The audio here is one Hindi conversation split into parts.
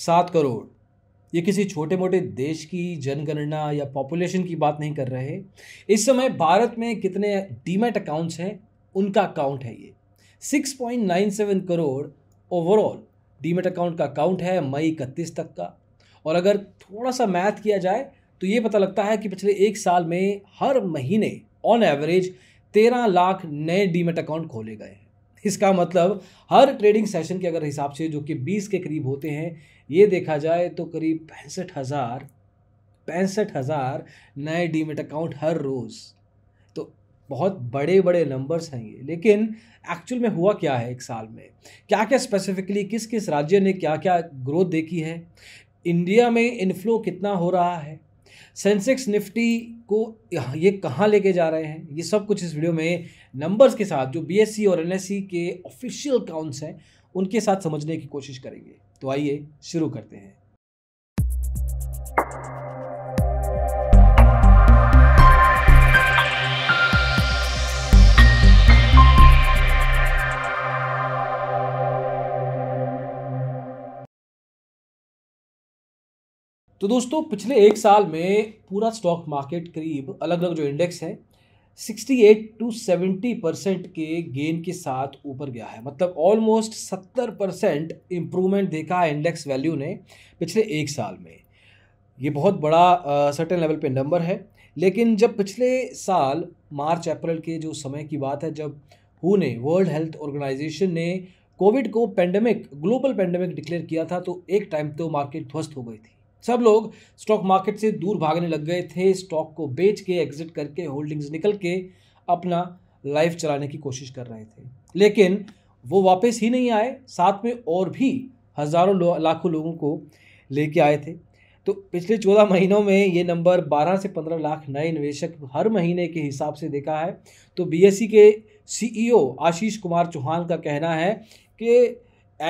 सात करोड़ ये किसी छोटे मोटे देश की जनगणना या पॉपुलेशन की बात नहीं कर रहे इस समय भारत में कितने डीमेट अकाउंट्स हैं उनका अकाउंट है ये 6.97 करोड़ ओवरऑल डीमेट अकाउंट का अकाउंट है मई इकतीस तक का और अगर थोड़ा सा मैथ किया जाए तो ये पता लगता है कि पिछले एक साल में हर महीने ऑन एवरेज तेरह लाख नए डीमेट अकाउंट खोले गए इसका मतलब हर ट्रेडिंग सेशन के अगर हिसाब से जो कि बीस के करीब होते हैं ये देखा जाए तो करीब पैंसठ हज़ार पैंसठ हज़ार नए डीमेट अकाउंट हर रोज़ तो बहुत बड़े बड़े नंबर्स हैं ये लेकिन एक्चुअल में हुआ क्या है एक साल में क्या क्या स्पेसिफिकली किस किस राज्य ने क्या क्या ग्रोथ देखी है इंडिया में इनफ्लो कितना हो रहा है सेंसेक्स निफ्टी को ये कहाँ लेके जा रहे हैं ये सब कुछ इस वीडियो में नंबर्स के साथ जो बीएससी e और एनएससी e के ऑफिशियल काउंट्स हैं उनके साथ समझने की कोशिश करेंगे तो आइए शुरू करते हैं तो दोस्तों पिछले एक साल में पूरा स्टॉक मार्केट करीब अलग अलग जो इंडेक्स है 68 टू 70 परसेंट के गेन के साथ ऊपर गया है मतलब ऑलमोस्ट 70 परसेंट इम्प्रूवमेंट देखा है इंडेक्स वैल्यू ने पिछले एक साल में ये बहुत बड़ा सर्टेन लेवल पे नंबर है लेकिन जब पिछले साल मार्च अप्रैल के जो समय की बात है जब हु ने वर्ल्ड हेल्थ ऑर्गेनाइजेशन ने कोविड को पेंडेमिक ग्लोबल पेंडेमिक डिक्लेयर किया था तो एक टाइम तो मार्केट ध्वस्त हो गई थी सब लोग स्टॉक मार्केट से दूर भागने लग गए थे स्टॉक को बेच के एग्जिट करके होल्डिंग्स निकल के अपना लाइफ चलाने की कोशिश कर रहे थे लेकिन वो वापस ही नहीं आए साथ में और भी हज़ारों लो, लाखों लोगों को लेके आए थे तो पिछले चौदह महीनों में ये नंबर बारह से पंद्रह लाख नए निवेशक हर महीने के हिसाब से देखा है तो बीएसई e के सीईओ e आशीष कुमार चौहान का कहना है कि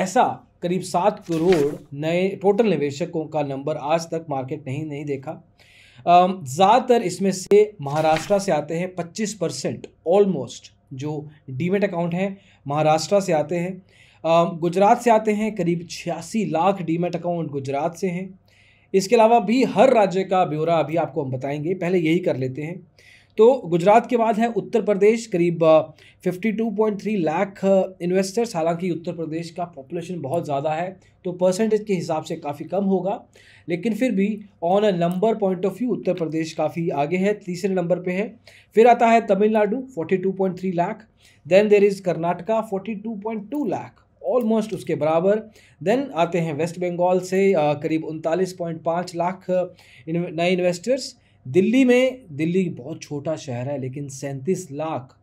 ऐसा करीब सात करोड़ नए टोटल निवेशकों का नंबर आज तक मार्केट नहीं नहीं देखा ज़्यादातर इसमें से महाराष्ट्र से आते हैं 25 परसेंट ऑलमोस्ट जो डीमेट अकाउंट हैं महाराष्ट्र से आते हैं गुजरात से आते हैं करीब छियासी लाख डीमेट अकाउंट गुजरात से हैं इसके अलावा भी हर राज्य का ब्यौरा अभी आपको हम बताएंगे पहले यही कर लेते हैं तो गुजरात के बाद है उत्तर प्रदेश करीब 52.3 लाख इन्वेस्टर्स हालांकि उत्तर प्रदेश का पॉपुलेशन बहुत ज़्यादा है तो परसेंटेज के हिसाब से काफ़ी कम होगा लेकिन फिर भी on a number point of view Uttar Pradesh काफ़ी आगे है तीसरे नंबर पे है फिर आता है Tamil Nadu 42.3 lakh then there is Karnataka 42.2 lakh almost उसके बराबर देन आते हैं वेस्ट बंगाल से करीब उनतालीस पॉइंट पाँच लाख नए इन्वेस्टर्स दिल्ली में दिल्ली बहुत छोटा शहर है लेकिन सैंतीस लाख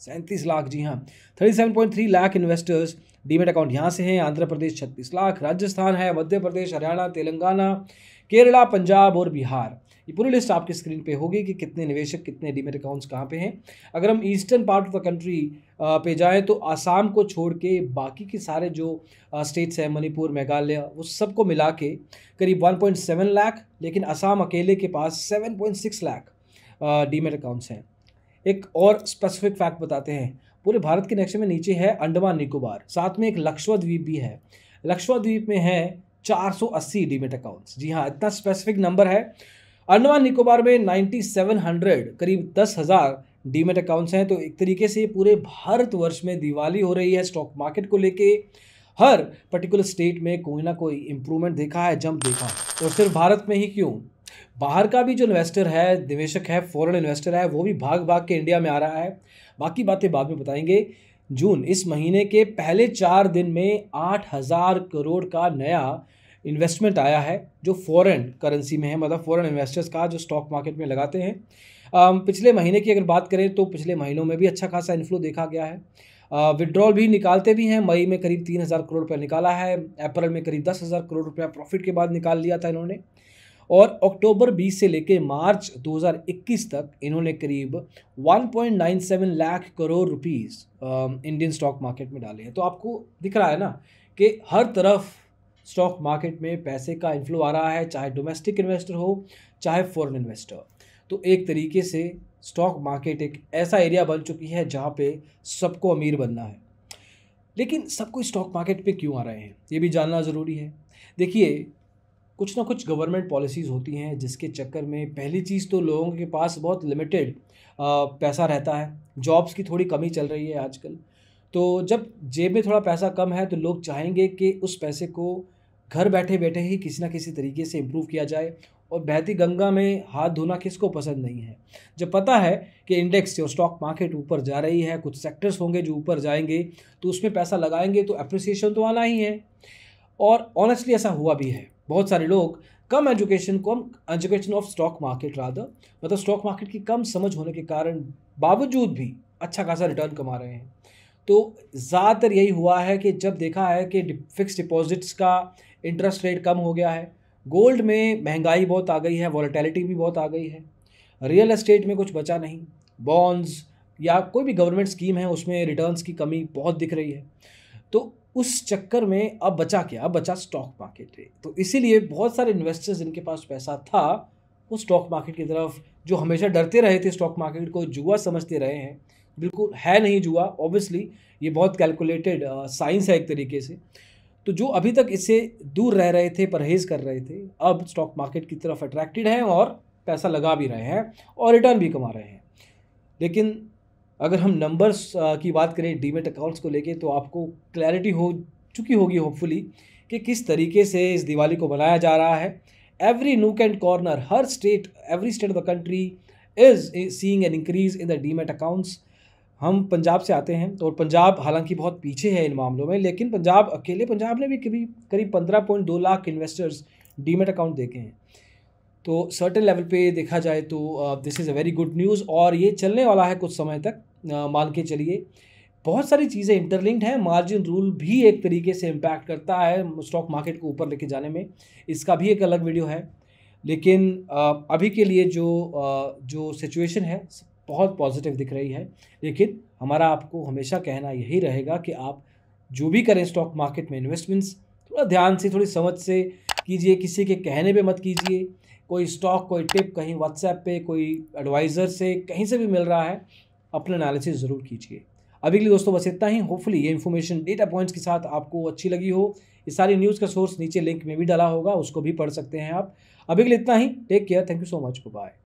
सैंतीस लाख जी हाँ thirty seven point three lakh investors demat account यहाँ से हैं आंध्र प्रदेश छत्तीस लाख राजस्थान है मध्य प्रदेश हरियाणा तेलंगाना केरला पंजाब और बिहार ये पूरी लिस्ट आपकी स्क्रीन पे होगी कि कितने निवेशक कितने डीमेट अकाउंट्स कहाँ पे हैं अगर हम eastern part of the country पे जाएँ तो आसाम को छोड़ के बाकी के सारे जो स्टेट्स हैं मणिपुर मेघालय वो सबको मिला के करीब 1.7 लाख लेकिन आसाम अकेले के पास 7.6 लाख डीमेट अकाउंट्स हैं एक और स्पेसिफिक फैक्ट बताते हैं पूरे भारत के नक्शे में नीचे है अंडमान निकोबार साथ में एक लक्षद्वीप भी है लक्षद्वीप में है 480 डीमेट अकाउंट्स जी हाँ इतना स्पेसिफिक नंबर है अंडमान निकोबार में 9700 करीब दस हज़ार डीमेट अकाउंट्स हैं तो एक तरीके से पूरे भारतवर्ष में दिवाली हो रही है स्टॉक मार्केट को लेके हर पर्टिकुलर स्टेट में कोई ना कोई इंप्रूवमेंट देखा है जंप देखा है और तो सिर्फ भारत में ही क्यों बाहर का भी जो इन्वेस्टर है निवेशक है फॉरेन इन्वेस्टर है वो भी भाग भाग के इंडिया में आ रहा है बाकी बातें बाद में बताएंगे जून इस महीने के पहले चार दिन में आठ हज़ार करोड़ का नया इन्वेस्टमेंट आया है जो फॉरेन करेंसी में है मतलब फॉरेन इन्वेस्टर्स का जो स्टॉक मार्केट में लगाते हैं um, पिछले महीने की अगर बात करें तो पिछले महीनों में भी अच्छा खासा इन्फ्लो देखा गया है विड्रॉल uh, भी निकालते भी हैं मई में करीब तीन हज़ार करोड़ रुपया निकाला है अप्रैल में करीब दस हज़ार करोड़ रुपया प्रॉफिट के बाद निकाल लिया था इन्होंने और अक्टूबर 20 से लेकर मार्च 2021 तक इन्होंने करीब 1.97 lakh crore rupees Indian stock market में डाले हैं तो आपको दिख रहा है ना कि हर तरफ स्टॉक मार्केट में पैसे का इन्फ्लो आ रहा है चाहे डोमेस्टिक इन्वेस्टर हो चाहे फॉरेन इन्वेस्टर तो एक तरीके से स्टॉक मार्केट एक ऐसा एरिया बन चुकी है जहाँ पे सबको अमीर बनना है लेकिन सबको स्टॉक मार्केट पे क्यों आ रहे हैं ये भी जानना ज़रूरी है देखिए कुछ ना कुछ गवर्नमेंट पॉलिसीज़ होती हैं जिसके चक्कर में पहली चीज़ तो लोगों के पास बहुत लिमिटेड पैसा रहता है जॉब्स की थोड़ी कमी चल रही है आजकल तो जब जेब में थोड़ा पैसा कम है तो लोग चाहेंगे कि उस पैसे को घर बैठे बैठे ही किसी ना किसी तरीके से इम्प्रूव किया जाए और बहती गंगा में हाथ धोना किसको पसंद नहीं है जब पता है कि इंडेक्स और स्टॉक मार्केट ऊपर जा रही है कुछ सेक्टर्स होंगे जो ऊपर जाएंगे तो उसमें पैसा लगाएंगे तो अप्रिसिएशन तो आना ही है और ऑनेस्टली ऐसा हुआ भी है बहुत सारे लोग कम एजुकेशन को education of stock market rather मतलब स्टॉक मार्केट की कम समझ होने के कारण बावजूद भी अच्छा खासा रिटर्न कमा रहे हैं तो ज़्यादातर यही हुआ है कि जब देखा है कि फिक्स डिपॉजिट्स का इंटरेस्ट रेट कम हो गया है गोल्ड में महंगाई बहुत आ गई है वॉलेटैलिटी भी बहुत आ गई है रियल एस्टेट में कुछ बचा नहीं बॉन्ड्स या कोई भी गवर्नमेंट स्कीम है उसमें रिटर्न्स की कमी बहुत दिख रही है तो उस चक्कर में अब बचा क्या अब बचा स्टॉक मार्केट है तो इसीलिए बहुत सारे इन्वेस्टर्स जिनके पास पैसा था वो स्टॉक मार्केट की तरफ जो हमेशा डरते रहे थे स्टॉक मार्केट को जुआ समझते रहे हैं बिल्कुल है नहीं जुआ ऑब्वियसली ये बहुत कैलकुलेटेड साइंस है एक तरीके से तो जो अभी तक इससे दूर रह रहे थे परहेज़ कर रहे थे अब स्टॉक मार्केट की तरफ अट्रैक्टेड हैं और पैसा लगा भी रहे हैं और रिटर्न भी कमा रहे हैं लेकिन अगर हम नंबर्स की बात करें डीमेट अकाउंट्स को लेके तो आपको क्लैरिटी हो चुकी होगी होपफुली कि किस तरीके से इस दिवाली को मनाया जा रहा है एवरी नूक एंड कॉर्नर हर state every state of the country is seeing an increase in the demat accounts हम पंजाब से आते हैं तो और पंजाब हालांकि बहुत पीछे है इन मामलों में लेकिन पंजाब अकेले पंजाब ने भी कभी करीब पंद्रह पॉइंट दो लाख इन्वेस्टर्स डीमेट अकाउंट देखे हैं तो सर्टन लेवल पे देखा जाए तो this is a very good news और ये चलने वाला है कुछ समय तक मान के चलिए बहुत सारी चीज़ें इंटरलिंक्ड हैं मार्जिन रूल भी एक तरीके से इम्पैक्ट करता है स्टॉक मार्केट को ऊपर लेके जाने में इसका भी एक अलग वीडियो है लेकिन अभी के लिए जो जो सिचुएशन है बहुत पॉजिटिव दिख रही है लेकिन हमारा आपको हमेशा कहना यही रहेगा कि आप जो भी करें स्टॉक मार्केट में इन्वेस्टमेंट्स थोड़ा ध्यान से थोड़ी समझ से कीजिए किसी के कहने पे मत कीजिए कोई स्टॉक कोई टिप कहीं व्हाट्सएप पे कोई एडवाइज़र से कहीं से भी मिल रहा है अपना एनालिसिस ज़रूर कीजिए अभी के लिए दोस्तों बस इतना ही होपफुली ये इन्फॉर्मेशन डेटा पॉइंट्स के साथ आपको अच्छी लगी हो ये सारी न्यूज़ का सोर्स नीचे लिंक में भी डाला होगा उसको भी पढ़ सकते हैं आप अभी के लिए इतना ही take care thank you so much bye